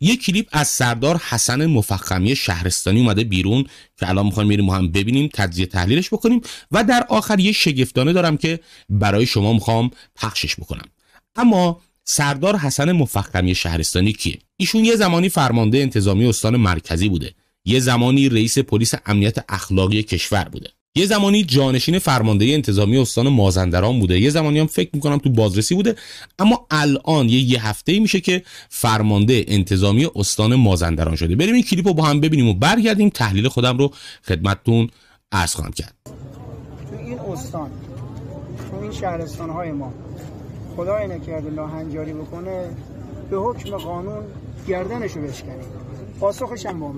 یه کلیپ از سردار حسن مفخمی شهرستانی اومده بیرون که الان میخوایم میریم هم ببینیم تجزیه تحلیلش بکنیم و در آخر یه شگفتانه دارم که برای شما میخوام پخشش بکنم اما سردار حسن مفخمی شهرستانی کیه ایشون یه زمانی فرمانده انتظامی استان مرکزی بوده یه زمانی رئیس پلیس امنیت اخلاقی کشور بوده یه زمانی جانشین فرمانده انتظامی استان مازندران بوده یه زمانی هم فکر میکنم تو بازرسی بوده اما الان یه, یه هفته میشه که فرمانده انتظامی استان مازندران شده بریم این کلیپ رو با هم ببینیم و برگردیم تحلیل خودم رو خدمتتون عرض خواهم کرد تو این استان تو این شهرستان های ما خدای نکرده لاهنجاری بکنه به حکم قانون گردنشو بشکنیم پاسخش هم با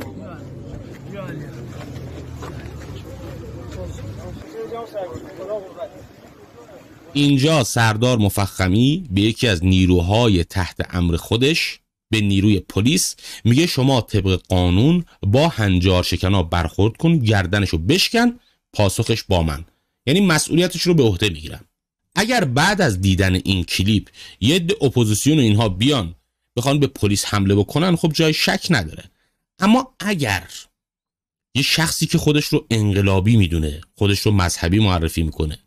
اینجا سردار مفخمی به یکی از نیروهای تحت امر خودش به نیروی پلیس میگه شما طبق قانون با هنجار شکنا برخورد کن گردنشو بشکن پاسخش با من یعنی مسئولیتش رو به عهده میگیرم اگر بعد از دیدن این کلیپ یه اپوزیسیون و اینها بیان بخوان به پلیس حمله بکنن خب جای شک نداره اما اگر یه شخصی که خودش رو انقلابی میدونه خودش رو مذهبی معرفی میکنه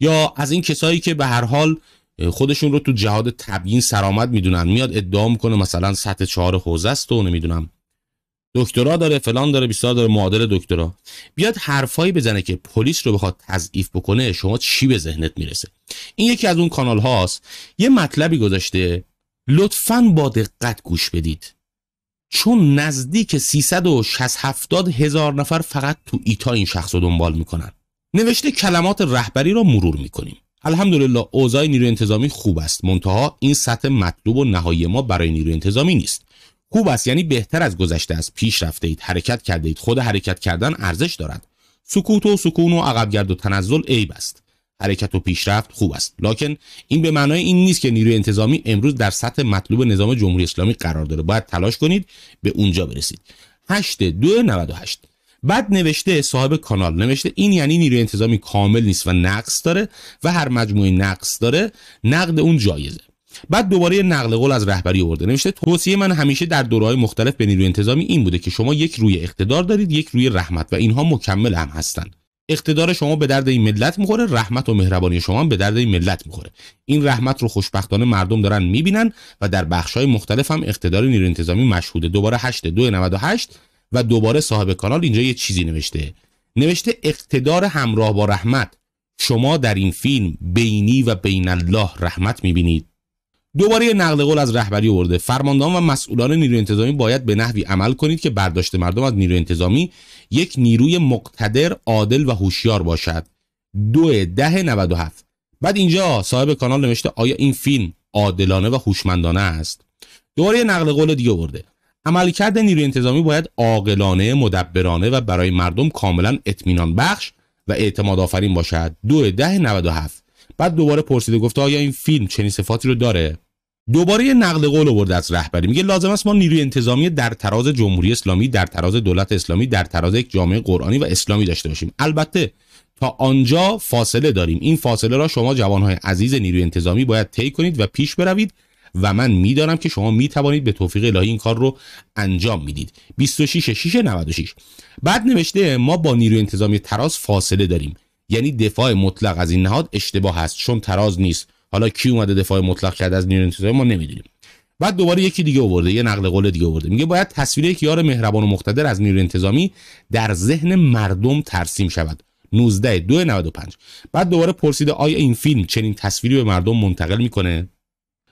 یا از این کسایی که به هر حال خودشون رو تو جهاد تبیین سرآمد میدونن میاد ادعا میکنه مثلا سطح چهار حوزه است و نمیدونم دکترا داره فلان داره بیسار داره معادل دکترا بیاد حرفایی بزنه که پلیس رو بخواد تضعیف بکنه شما چی به ذهنت میرسه این یکی از اون کانال هاست یه مطلبی گذاشته لطفا با دقت گوش بدید چون نزدیک 367 هزار نفر فقط تو ایتا این شخص رو دنبال میکنن نوشته کلمات رهبری را مرور میکنیم الحمدلله اوضاع نیروی انتظامی خوب است منتها این سطح مطلوب و نهایی ما برای نیروی انتظامی نیست خوب است یعنی بهتر از گذشته است پیش رفته اید حرکت کرده اید خود حرکت کردن ارزش دارد سکوت و سکون و عقبگرد و تنزل عیب است حرکت و پیشرفت خوب است لکن این به معنای این نیست که نیروی انتظامی امروز در سطح مطلوب نظام جمهوری اسلامی قرار داره باید تلاش کنید به اونجا برسید 8-2-98 بعد نوشته صاحب کانال نوشته این یعنی نیروی انتظامی کامل نیست و نقص داره و هر مجموعه نقص داره نقد اون جایزه بعد دوباره نقل قول از رهبری آورده نوشته توصیه من همیشه در دورهای مختلف به نیروی انتظامی این بوده که شما یک روی اقتدار دارید یک روی رحمت و اینها مکمل هم هستند اقتدار شما به درد این ملت میخوره رحمت و مهربانی شما به درد این ملت میخوره این رحمت رو خوشبختانه مردم دارن میبینن و در بخشهای مختلف هم اقتدار نیروی انتظامی مشهوده دوباره 8 دو 98 و دوباره صاحب کانال اینجا یه چیزی نوشته نوشته اقتدار همراه با رحمت شما در این فیلم بینی و بین الله رحمت میبینید دوباره یه نقل قول از رهبری آورده فرماندهان و مسئولان نیروی انتظامی باید به نحوی عمل کنید که برداشت مردم از نیروی انتظامی یک نیروی مقتدر عادل و هوشیار باشد دو ده 97 بعد اینجا صاحب کانال نوشته آیا این فیلم عادلانه و هوشمندانه است دوباره یه نقل قول دیگه آورده عملکرد نیروی انتظامی باید عاقلانه مدبرانه و برای مردم کاملا اطمینان بخش و اعتماد آفرین باشد دو ده 97 بعد دوباره پرسیده گفته آیا این فیلم چنین صفاتی رو داره دوباره یه نقل قول آورده از رهبری میگه لازم است ما نیروی انتظامی در تراز جمهوری اسلامی در تراز دولت اسلامی در تراز یک جامعه قرآنی و اسلامی داشته باشیم البته تا آنجا فاصله داریم این فاصله را شما جوانهای عزیز نیروی انتظامی باید طی کنید و پیش بروید و من میدانم که شما می توانید به توفیق الهی این کار رو انجام میدید 26 6 96 بعد نوشته ما با نیروی انتظامی تراز فاصله داریم یعنی دفاع مطلق از این نهاد اشتباه است چون تراز نیست حالا کی اومده دفاع مطلق کرد از انتظامی ما نمیدونیم بعد دوباره یکی دیگه آورده یه نقل قول دیگه آورده میگه باید تصویر یک یار مهربان و مقتدر از نیروی انتظامی در ذهن مردم ترسیم شود 19 دو 95 بعد دوباره پرسیده آیا این فیلم چنین تصویری به مردم منتقل میکنه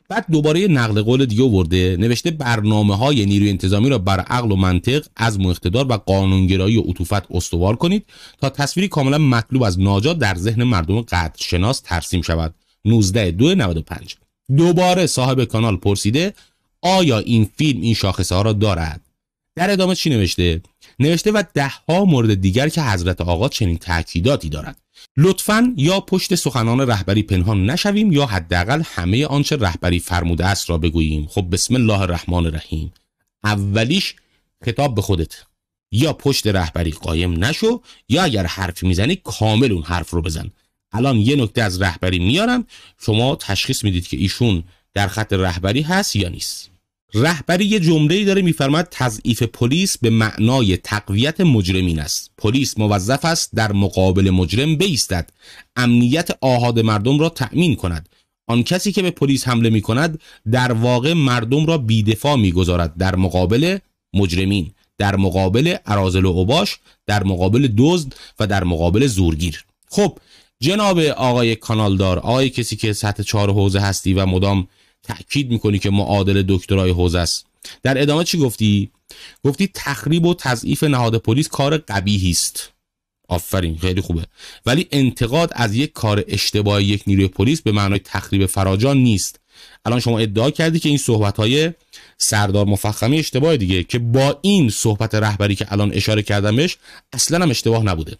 بعد دوباره یه نقل قول دیگه آورده نوشته برنامه های نیروی انتظامی را بر عقل و منطق از اقتدار و قانونگرایی و عطوفت استوار کنید تا تصویری کاملا مطلوب از ناجا در ذهن مردم قدرشناس ترسیم شود 1995 دوباره صاحب کانال پرسیده آیا این فیلم این شاخصه ها را دارد در ادامه چی نوشته نوشته و ده ها مورد دیگر که حضرت آقا چنین تاکیداتی دارد لطفا یا پشت سخنان رهبری پنهان نشویم یا حداقل همه آنچه رهبری فرموده است را بگوییم خب بسم الله الرحمن الرحیم اولیش خطاب به خودت یا پشت رهبری قایم نشو یا اگر حرفی میزنی کامل اون حرف رو بزن الان یه نکته از رهبری میارم شما تشخیص میدید که ایشون در خط رهبری هست یا نیست رهبری یه جمله‌ای داره میفرمد تضعیف پلیس به معنای تقویت مجرمین است پلیس موظف است در مقابل مجرم بیستد امنیت آهاد مردم را تأمین کند آن کسی که به پلیس حمله می کند در واقع مردم را بیدفاع میگذارد در مقابل مجرمین در مقابل ارازل و عباش در مقابل دزد و در مقابل زورگیر خب جناب آقای کانالدار آقای کسی که سطح چهار حوزه هستی و مدام تاکید میکنی که معادل دکترای حوزه است در ادامه چی گفتی گفتی تخریب و تضعیف نهاد پلیس کار قبیهی است آفرین خیلی خوبه ولی انتقاد از یک کار اشتباه یک نیروی پلیس به معنای تخریب فراجان نیست الان شما ادعا کردی که این صحبت های سردار مفخمی اشتباه دیگه که با این صحبت رهبری که الان اشاره کردمش اصلا هم اشتباه نبوده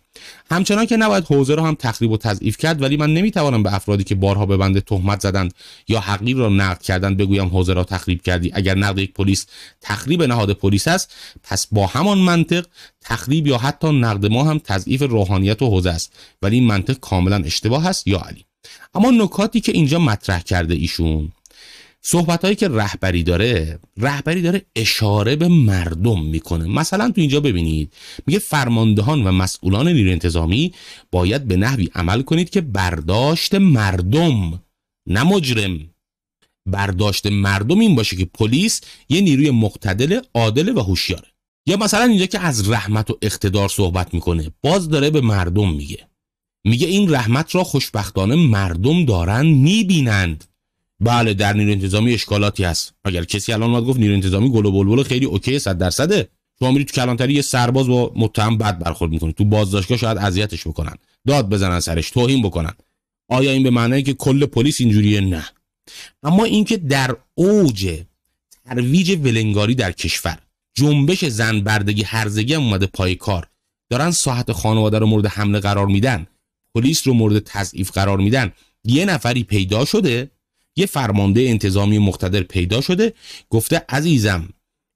همچنان که نباید حوزه رو هم تخریب و تضعیف کرد ولی من نمیتوانم به افرادی که بارها به بنده تهمت زدند یا حقیر را نقد کردند بگویم حوزه را تخریب کردی اگر نقد یک پلیس تخریب نهاد پلیس است پس با همان منطق تخریب یا حتی نقد ما هم تضعیف روحانیت و حوزه است ولی این منطق کاملا اشتباه است یا علی اما نکاتی که اینجا مطرح کرده ایشون صحبت هایی که رهبری داره رهبری داره اشاره به مردم میکنه مثلا تو اینجا ببینید میگه فرماندهان و مسئولان نیروی انتظامی باید به نحوی عمل کنید که برداشت مردم نه مجرم برداشت مردم این باشه که پلیس یه نیروی مقتدل عادل و هوشیاره یا مثلا اینجا که از رحمت و اقتدار صحبت میکنه باز داره به مردم میگه میگه این رحمت را خوشبختانه مردم دارن میبینند بله در نیرو انتظامی اشکالاتی هست اگر کسی الان اومد گفت نیرو انتظامی گل و بلبل خیلی اوکی 100 درصده شما میرید تو کلانتری یه سرباز با متهم بد برخورد میکنه تو بازداشتگاه شاید اذیتش بکنن داد بزنن سرش توهین بکنن آیا این به معنی که کل پلیس اینجوریه نه اما اینکه در اوج ترویج ولنگاری در کشور جنبش زن بردگی هرزگی هم اومده پای کار دارن ساعت خانواده رو مورد حمله قرار میدن پلیس رو مورد تضعیف قرار میدن یه نفری پیدا شده یه فرمانده انتظامی مقتدر پیدا شده گفته عزیزم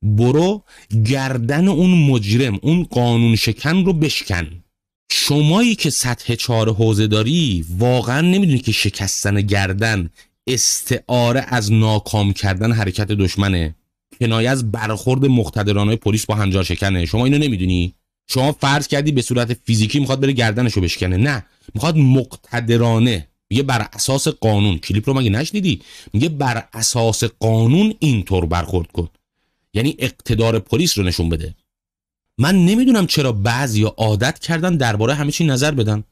برو گردن اون مجرم اون قانون شکن رو بشکن شمایی که سطح چهار حوزه داری واقعا نمیدونی که شکستن گردن استعاره از ناکام کردن حرکت دشمنه کنایه از برخورد مقتدرانه پلیس با هنجار شکنه شما اینو نمیدونی شما فرض کردی به صورت فیزیکی میخواد بره گردنش رو بشکنه نه میخواد مقتدرانه میگه بر اساس قانون کلیپ رو مگه نشنیدی میگه بر اساس قانون اینطور برخورد کن یعنی اقتدار پلیس رو نشون بده من نمیدونم چرا بعضی عادت کردن درباره همه چی نظر بدن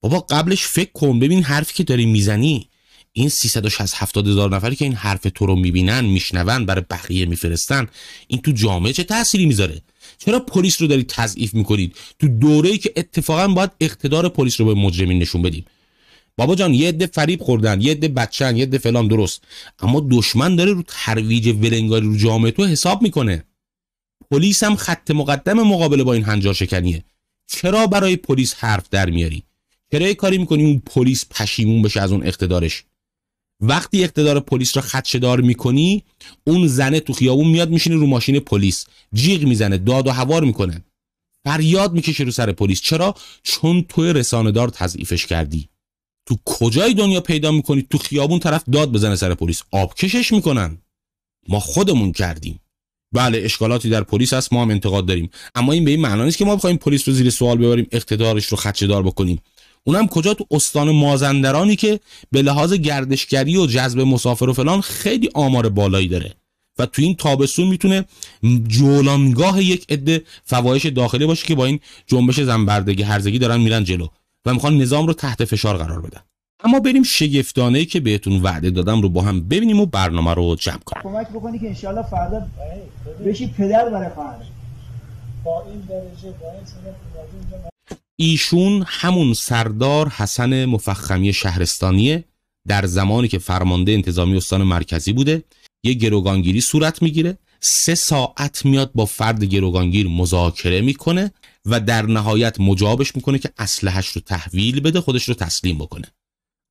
بابا قبلش فکر کن ببین حرفی که داری میزنی این 367 70 هزار نفری که این حرف تو رو میبینن میشنون برای بقیه میفرستن این تو جامعه چه تأثیری میذاره چرا پلیس رو دارید تضعیف میکنید تو دوره ای که اتفاقا باید اقتدار پلیس رو به مجرمین نشون بدیم بابا جان یه عده فریب خوردن یه عده بچن یه عده فلان درست اما دشمن داره رو ترویج ولنگاری رو جامعه تو حساب میکنه پلیس هم خط مقدم مقابله با این هنجار شکنیه چرا برای پلیس حرف در میاری چرا کاری میکنی اون پلیس پشیمون بشه از اون اقتدارش وقتی اقتدار پلیس را خدشدار میکنی اون زنه تو خیابون میاد میشینه رو ماشین پلیس جیغ میزنه داد و هوار میکنه فریاد میکشه رو سر پلیس چرا چون تو دار تضعیفش کردی تو کجای دنیا پیدا میکنی تو خیابون طرف داد بزنه سر پلیس آبکشش میکنن ما خودمون کردیم بله اشکالاتی در پلیس هست ما هم انتقاد داریم اما این به این معنا نیست که ما بخوایم پلیس رو زیر سوال ببریم اقتدارش رو خدشه‌دار بکنیم اونم کجا تو استان مازندرانی که به لحاظ گردشگری و جذب مسافر و فلان خیلی آمار بالایی داره و تو این تابستون میتونه جولانگاه یک عده فوایش داخلی باشه که با این جنبش زنبردگی هرزگی دارن میرن جلو و میخوان نظام رو تحت فشار قرار بدن اما بریم شگفتانه که بهتون وعده دادم رو با هم ببینیم و برنامه رو جمع کنیم کمک بکنی که فردا بشی پدر برای با این درجه با این ایشون همون سردار حسن مفخمی شهرستانیه در زمانی که فرمانده انتظامی استان مرکزی بوده یه گروگانگیری صورت میگیره سه ساعت میاد با فرد گروگانگیر مذاکره میکنه و در نهایت مجابش میکنه که اسلحهش رو تحویل بده خودش رو تسلیم بکنه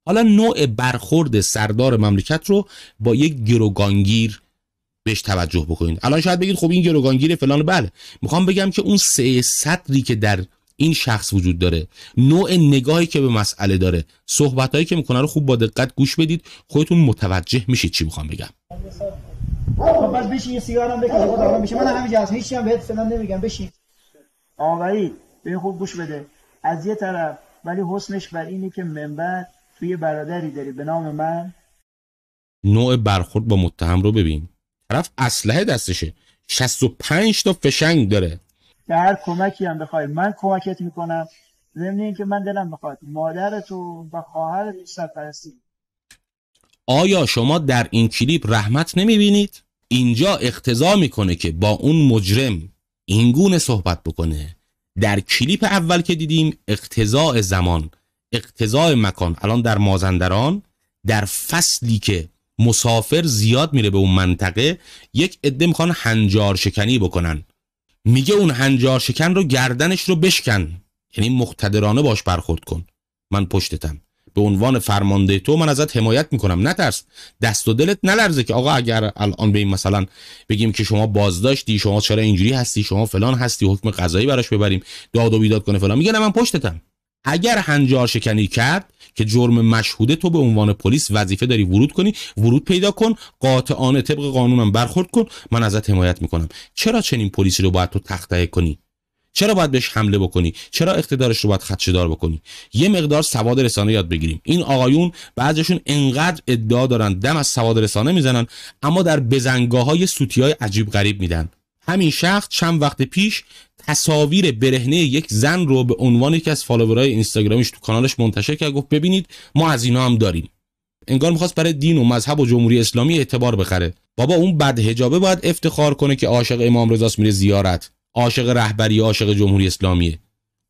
حالا نوع برخورد سردار مملکت رو با یک گروگانگیر بهش توجه بکنید الان شاید بگید خب این گروگانگیر فلان بله میخوام بگم که اون سه صدری که در این شخص وجود داره نوع نگاهی که به مسئله داره صحبت هایی که میکنه رو خوب با دقت گوش بدید خودتون متوجه میشید چی میخوام بگم خب بس بشین سیگارم بکش خود من هم بهت فلان نمیگم بشین آقایی ببین خوب گوش بده از یه طرف ولی حسنش بر اینه که منبر توی برادری داری به نام من نوع برخورد با متهم رو ببین طرف اسلحه دستشه 65 تا فشنگ داره که هر کمکی هم بخوای من کمکت میکنم ضمن که من دلم میخواد مادر و خواهرت سرپرستی آیا شما در این کلیپ رحمت نمیبینید؟ اینجا اقتضا میکنه که با اون مجرم اینگونه صحبت بکنه در کلیپ اول که دیدیم اقتضاع زمان اقتضاع مکان الان در مازندران در فصلی که مسافر زیاد میره به اون منطقه یک عده میخوان هنجار شکنی بکنن میگه اون هنجار شکن رو گردنش رو بشکن یعنی مختدرانه باش برخورد کن من پشتتم به عنوان فرمانده تو من ازت حمایت میکنم نترس دست و دلت نلرزه که آقا اگر الان به این مثلا بگیم که شما بازداشتی شما چرا اینجوری هستی شما فلان هستی حکم قضایی براش ببریم داد و بیداد کنه فلان میگه نه من پشتتم اگر هنجار شکنی کرد که جرم مشهوده تو به عنوان پلیس وظیفه داری ورود کنی ورود پیدا کن قاطعانه طبق قانونم برخورد کن من ازت حمایت میکنم چرا چنین پلیسی رو باید تو تخته کنی چرا باید بهش حمله بکنی چرا اقتدارش رو باید خدشه‌دار بکنی یه مقدار سواد رسانه یاد بگیریم این آقایون بعضیشون انقدر ادعا دارن دم از سواد رسانه میزنن اما در بزنگاهای های عجیب غریب میدن همین شخص چند وقت پیش تصاویر برهنه یک زن رو به عنوان یکی از فالوورهای اینستاگرامش تو کانالش منتشر کرد گفت ببینید ما از اینا هم داریم انگار میخواست برای دین و مذهب و جمهوری اسلامی اعتبار بخره بابا اون بدهجابه باید افتخار کنه که عاشق امام رضاست میره زیارت عاشق رهبری عاشق جمهوری اسلامیه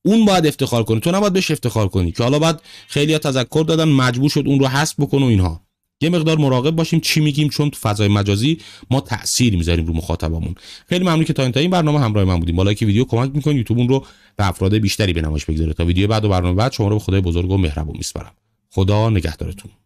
اون باید افتخار کنه تو نباید بهش افتخار کنی که حالا بعد خیلی تذکر دادن مجبور شد اون رو حذف بکنه و اینها یه مقدار مراقب باشیم چی میگیم چون تو فضای مجازی ما تاثیر میذاریم رو مخاطبمون خیلی ممنون که تا این تا این برنامه همراه من بودیم بالا که ویدیو کمک میکنید یوتیوبون رو به افراد بیشتری به نمایش بگذاره تا ویدیو بعد و برنامه بعد شما رو به خدای بزرگ و مهربون میسپارم خدا نگهدارتون